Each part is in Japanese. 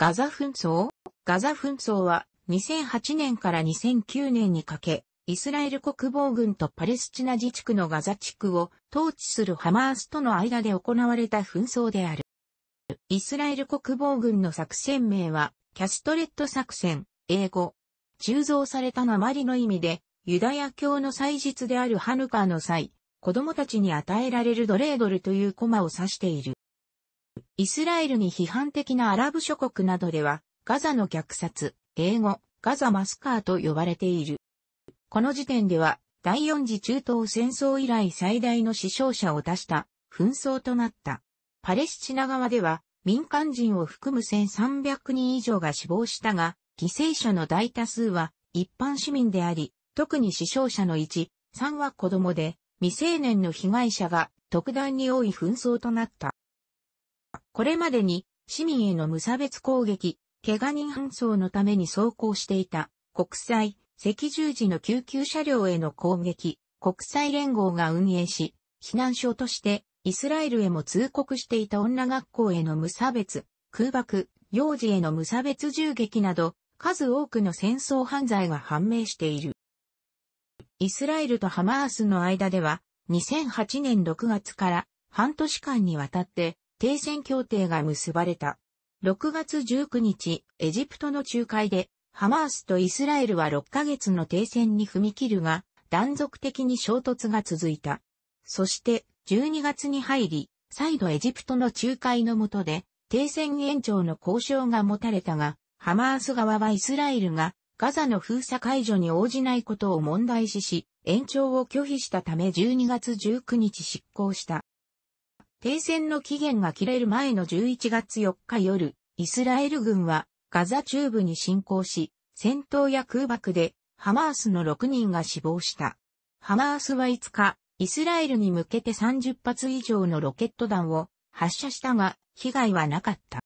ガザ紛争ガザ紛争は2008年から2009年にかけ、イスラエル国防軍とパレスチナ自治区のガザ地区を統治するハマースとの間で行われた紛争である。イスラエル国防軍の作戦名は、キャストレット作戦、英語。鋳造された鉛の意味で、ユダヤ教の祭日であるハヌカーの際、子供たちに与えられるドレードルというコマを指している。イスラエルに批判的なアラブ諸国などでは、ガザの虐殺、英語、ガザマスカーと呼ばれている。この時点では、第四次中東戦争以来最大の死傷者を出した紛争となった。パレスチナ側では民間人を含む1300人以上が死亡したが、犠牲者の大多数は一般市民であり、特に死傷者の1、3は子供で、未成年の被害者が特段に多い紛争となった。これまでに市民への無差別攻撃、怪我人搬送のために走行していた国際赤十字の救急車両への攻撃、国際連合が運営し、避難所としてイスラエルへも通告していた女学校への無差別、空爆、幼児への無差別銃撃など、数多くの戦争犯罪が判明している。イスラエルとハマースの間では、2008年6月から半年間にわたって停戦協定が結ばれた。6月19日、エジプトの仲介で、ハマースとイスラエルは6ヶ月の停戦に踏み切るが、断続的に衝突が続いた。そして、12月に入り、再度エジプトの仲介の下で、停戦延長の交渉が持たれたが、ハマース側はイスラエルが、ガザの封鎖解除に応じないことを問題視し、延長を拒否したため12月19日執行した。停戦の期限が切れる前の11月4日夜、イスラエル軍はガザ中部に侵攻し、戦闘や空爆でハマースの6人が死亡した。ハマースは5日、イスラエルに向けて30発以上のロケット弾を発射したが、被害はなかった。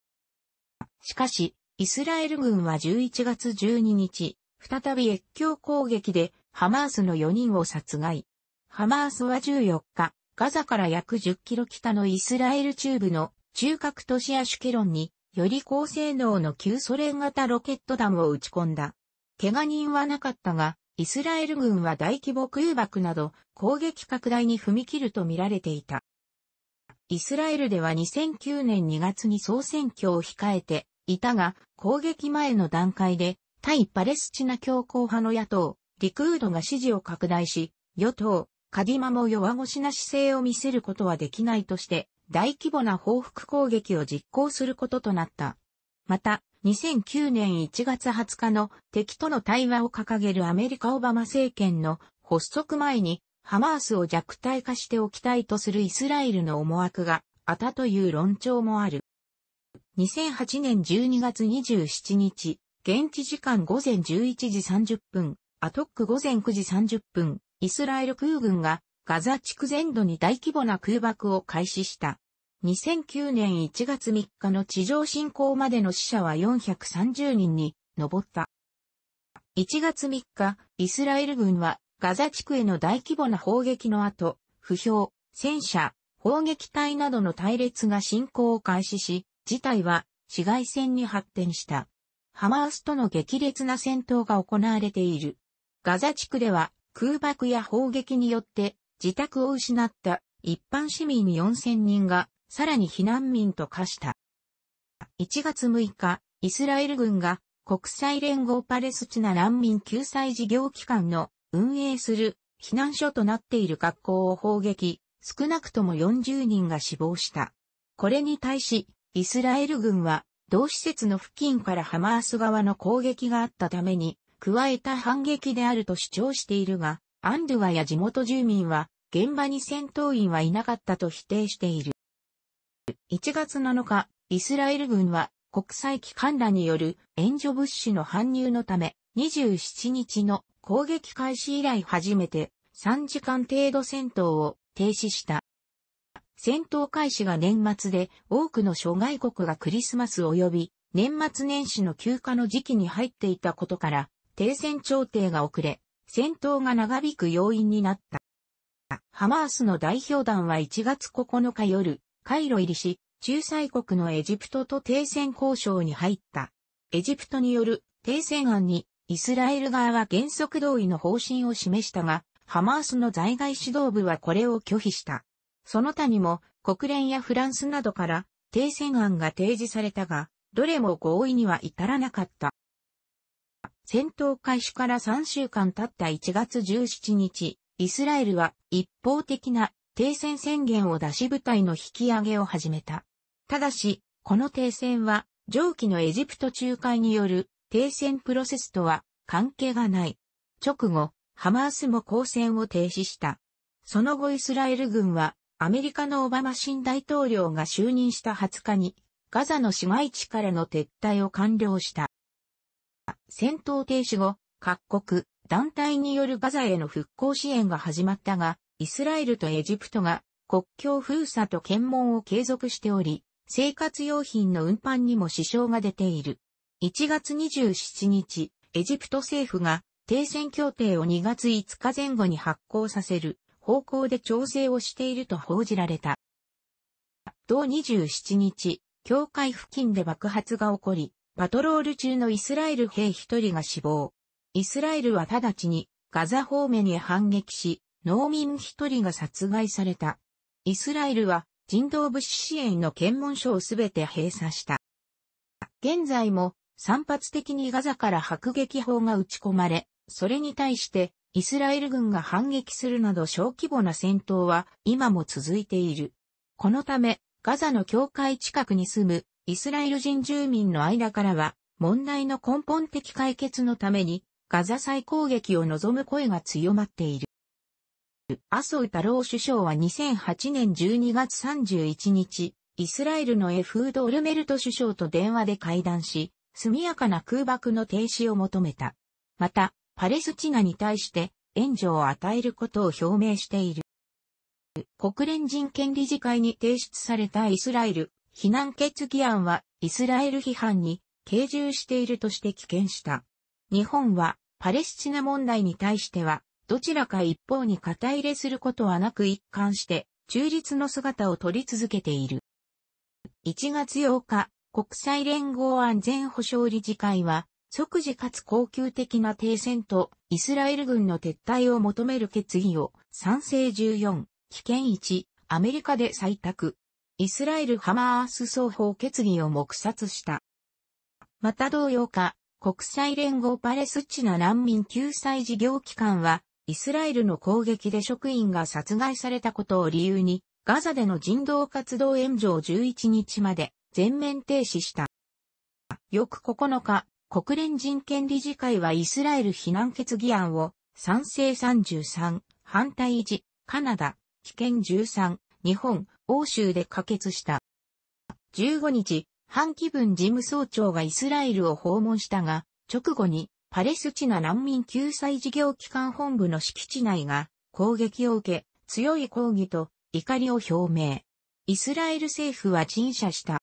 しかし、イスラエル軍は11月12日、再び越境攻撃でハマースの4人を殺害。ハマースは14日、ガザから約10キロ北のイスラエル中部の中核都市アシュケロンに、より高性能の旧ソ連型ロケット弾を撃ち込んだ。怪我人はなかったが、イスラエル軍は大規模空爆など攻撃拡大に踏み切るとみられていた。イスラエルでは2009年2月に総選挙を控えていたが、攻撃前の段階で対パレスチナ強硬派の野党、リクードが支持を拡大し、与党、カディマも弱腰な姿勢を見せることはできないとして、大規模な報復攻撃を実行することとなった。また、2009年1月20日の敵との対話を掲げるアメリカオバマ政権の発足前に、ハマースを弱体化しておきたいとするイスラエルの思惑があったという論調もある。2008年12月27日、現地時間午前11時30分、アトック午前9時30分、イスラエル空軍がガザ地区全土に大規模な空爆を開始した。2009年1月3日の地上侵攻までの死者は430人に上った。1月3日、イスラエル軍はガザ地区への大規模な砲撃の後、不評、戦車、砲撃隊などの隊列が侵攻を開始し、事態は市街戦に発展した。ハマースとの激烈な戦闘が行われている。ガザ地区では空爆や砲撃によって自宅を失った一般市民4000人がさらに避難民と化した。1月6日、イスラエル軍が国際連合パレスチナ難民救済事業機関の運営する避難所となっている学校を砲撃、少なくとも40人が死亡した。これに対し、イスラエル軍は同施設の付近からハマース側の攻撃があったために加えた反撃であると主張しているが、アンドゥアや地元住民は、現場に戦闘員はいなかったと否定している。1月7日、イスラエル軍は国際機関らによる援助物資の搬入のため、27日の攻撃開始以来初めて3時間程度戦闘を停止した。戦闘開始が年末で多くの諸外国がクリスマス及び年末年始の休暇の時期に入っていたことから停戦調停が遅れ、戦闘が長引く要因になった。ハマースの代表団は1月9日夜、カイロ入りし、仲裁国のエジプトと停戦交渉に入った。エジプトによる停戦案に、イスラエル側は原則同意の方針を示したが、ハマースの在外指導部はこれを拒否した。その他にも、国連やフランスなどから停戦案が提示されたが、どれも合意には至らなかった。戦闘開始から3週間経った1月17日、イスラエルは一方的な停戦宣言を出し部隊の引き上げを始めた。ただし、この停戦は上記のエジプト仲介による停戦プロセスとは関係がない。直後、ハマースも交戦を停止した。その後イスラエル軍はアメリカのオバマ新大統領が就任した20日にガザの市街地からの撤退を完了した。戦闘停止後、各国、団体によるガザへの復興支援が始まったが、イスラエルとエジプトが国境封鎖と検問を継続しており、生活用品の運搬にも支障が出ている。1月27日、エジプト政府が停戦協定を2月5日前後に発行させる方向で調整をしていると報じられた。同27日、境界付近で爆発が起こり、パトロール中のイスラエル兵一人が死亡。イスラエルは直ちにガザ方面へ反撃し、農民一人が殺害された。イスラエルは人道物資支援の検問所をすべて閉鎖した。現在も散発的にガザから迫撃砲が撃ち込まれ、それに対してイスラエル軍が反撃するなど小規模な戦闘は今も続いている。このため、ガザの境界近くに住むイスラエル人住民の間からは、問題の根本的解決のために、ガザ再攻撃を望む声が強まっている。麻生太郎首相は2008年12月31日、イスラエルのエフード・オルメルト首相と電話で会談し、速やかな空爆の停止を求めた。また、パレスチナに対して援助を与えることを表明している。国連人権理事会に提出されたイスラエル避難決議案はイスラエル批判に敬重しているとして棄権した。日本はパレスチナ問題に対してはどちらか一方に肩入れすることはなく一貫して中立の姿を取り続けている。1月8日、国際連合安全保障理事会は即時かつ恒久的な停戦とイスラエル軍の撤退を求める決議を賛成14、危険1、アメリカで採択。イスラエル・ハマース双方決議を黙殺した。また同様か、国際連合パレスチナ難民救済事業機関は、イスラエルの攻撃で職員が殺害されたことを理由に、ガザでの人道活動援助を11日まで全面停止した。翌9日、国連人権理事会はイスラエル非難決議案を賛成33、反対持、カナダ、危険13、日本、欧州で可決した。15日、反気分事務総長がイスラエルを訪問したが、直後にパレスチナ難民救済事業機関本部の敷地内が攻撃を受け、強い抗議と怒りを表明。イスラエル政府は陳謝した。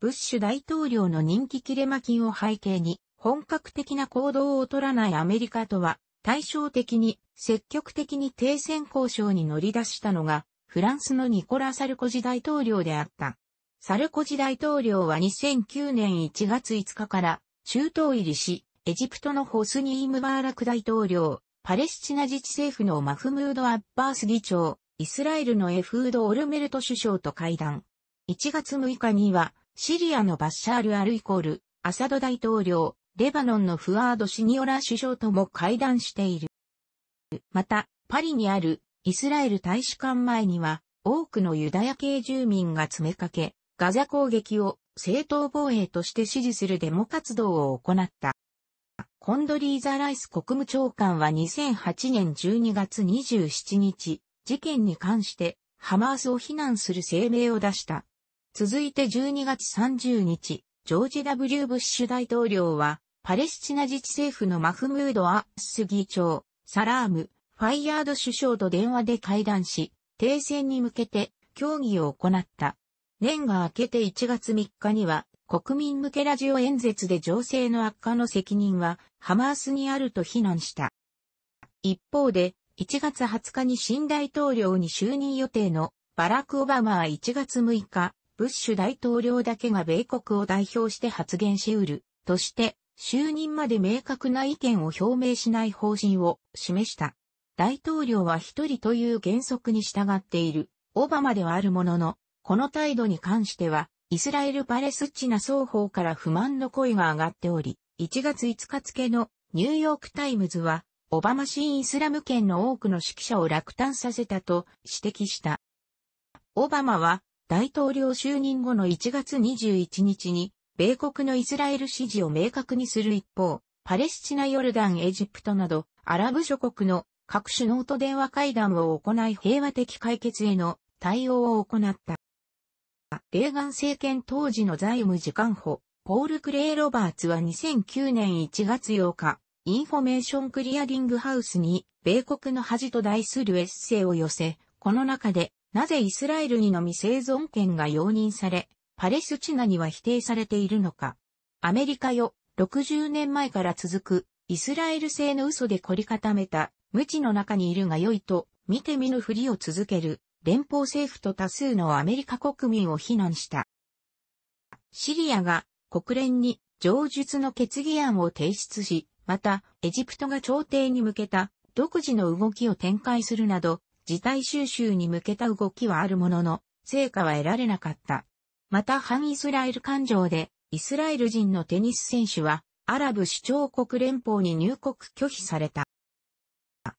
ブッシュ大統領の人気切れ間金を背景に、本格的な行動を取らないアメリカとは、対照的に積極的に停戦交渉に乗り出したのが、フランスのニコラ・サルコジ大統領であった。サルコジ大統領は2009年1月5日から中東入りし、エジプトのホスニー・ムバーラク大統領、パレスチナ自治政府のマフムード・アッバース議長、イスラエルのエフード・オルメルト首相と会談。1月6日には、シリアのバッシャール・アルイコール、アサド大統領、レバノンのフワード・シニオラ首相とも会談している。また、パリにあるイスラエル大使館前には多くのユダヤ系住民が詰めかけ、ガザ攻撃を正当防衛として支持するデモ活動を行った。コンドリーザ・ライス国務長官は2008年12月27日、事件に関してハマースを非難する声明を出した。続いて12月30日、ジョージ・ W・ ブッシュ大統領は、パレスチナ自治政府のマフムード・アッス議長、サラーム、ファイヤード首相と電話で会談し、停戦に向けて協議を行った。年が明けて1月3日には、国民向けラジオ演説で情勢の悪化の責任はハマースにあると非難した。一方で、1月20日に新大統領に就任予定のバラク・オバマは1月6日、ブッシュ大統領だけが米国を代表して発言しうるとして、就任まで明確な意見を表明しない方針を示した。大統領は一人という原則に従っている、オバマではあるものの、この態度に関しては、イスラエル・パレスチナ双方から不満の声が上がっており、1月5日付のニューヨーク・タイムズは、オバマ新イスラム圏の多くの指揮者を落胆させたと指摘した。オバマは大統領就任後の1月21日に、米国のイスラエル支持を明確にする一方、パレスチナ・ヨルダン・エジプトなど、アラブ諸国の各首脳と電話会談を行い平和的解決への対応を行った。レーガン政権当時の財務次官補、ポール・クレイ・ロバーツは2009年1月8日、インフォメーションクリアリングハウスに、米国の恥と題するエッセイを寄せ、この中で、なぜイスラエルにのみ生存権が容認され、パレスチナには否定されているのか。アメリカよ、60年前から続く、イスラエル製の嘘で凝り固めた無知の中にいるが良いと、見て見ぬふりを続ける、連邦政府と多数のアメリカ国民を非難した。シリアが国連に上述の決議案を提出し、また、エジプトが朝廷に向けた独自の動きを展開するなど、事態収集に向けた動きはあるものの、成果は得られなかった。また反イスラエル感情で、イスラエル人のテニス選手は、アラブ首長国連邦に入国拒否された。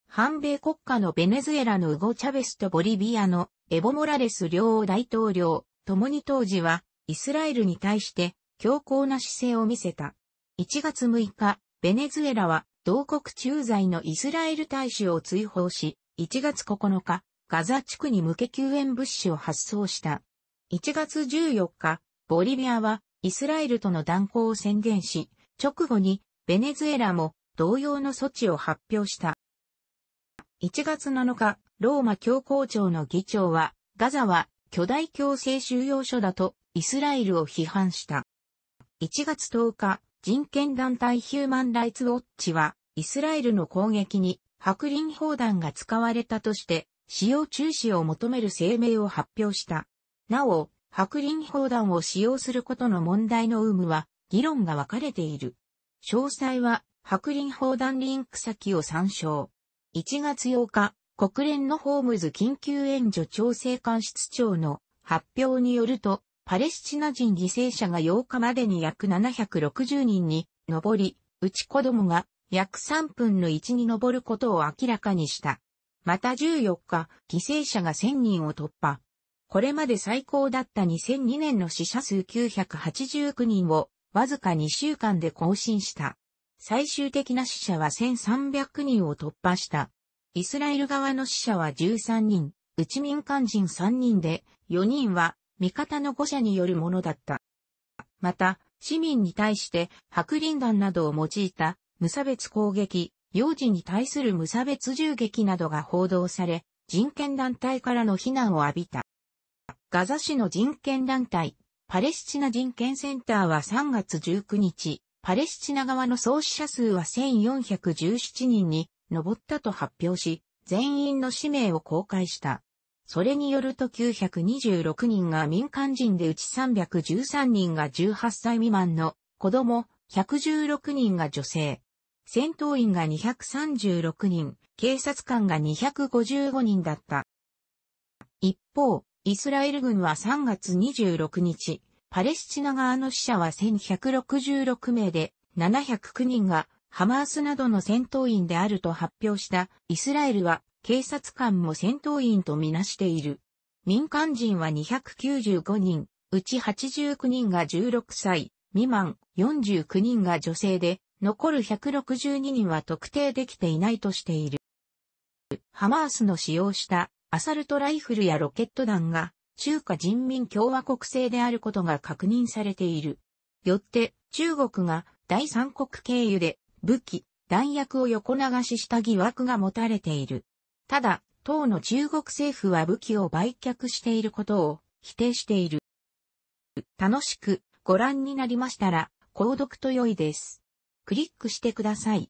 反米国家のベネズエラのウゴ・チャベスとボリビアのエボ・モラレス両大統領、共に当時はイスラエルに対して強硬な姿勢を見せた。1月6日、ベネズエラは同国駐在のイスラエル大使を追放し、1月9日、ガザ地区に向け救援物資を発送した。1月14日、ボリビアはイスラエルとの断交を宣言し、直後にベネズエラも同様の措置を発表した。1月7日、ローマ教皇庁の議長は、ガザは巨大強制収容所だとイスラエルを批判した。1月10日、人権団体ヒューマンライツウォッチは、イスラエルの攻撃に白輪砲弾が使われたとして、使用中止を求める声明を発表した。なお、白輪砲弾を使用することの問題の有無は、議論が分かれている。詳細は、白輪砲弾リンク先を参照。1月8日、国連のホームズ緊急援助調整官室長の発表によると、パレスチナ人犠牲者が8日までに約760人に上り、うち子供が約3分の1に上ることを明らかにした。また14日、犠牲者が1000人を突破。これまで最高だった2002年の死者数989人をわずか2週間で更新した。最終的な死者は1300人を突破した。イスラエル側の死者は13人、内民間人3人で、4人は味方の誤者によるものだった。また、市民に対して白輪弾などを用いた無差別攻撃、幼児に対する無差別銃撃などが報道され、人権団体からの非難を浴びた。ガザ市の人権団体、パレスチナ人権センターは3月19日、パレスチナ側の創死者数は1417人に上ったと発表し、全員の氏名を公開した。それによると926人が民間人でうち313人が18歳未満の子供、116人が女性。戦闘員が236人、警察官が255人だった。一方、イスラエル軍は3月26日、パレスチナ側の死者は1166名で、709人がハマースなどの戦闘員であると発表したイスラエルは警察官も戦闘員とみなしている。民間人は295人、うち89人が16歳未満、49人が女性で、残る162人は特定できていないとしている。ハマースの使用したアサルトライフルやロケット弾が中華人民共和国制であることが確認されている。よって、中国が第三国経由で武器、弾薬を横流しした疑惑が持たれている。ただ、当の中国政府は武器を売却していることを否定している。楽しくご覧になりましたら、購読と良いです。クリックしてください。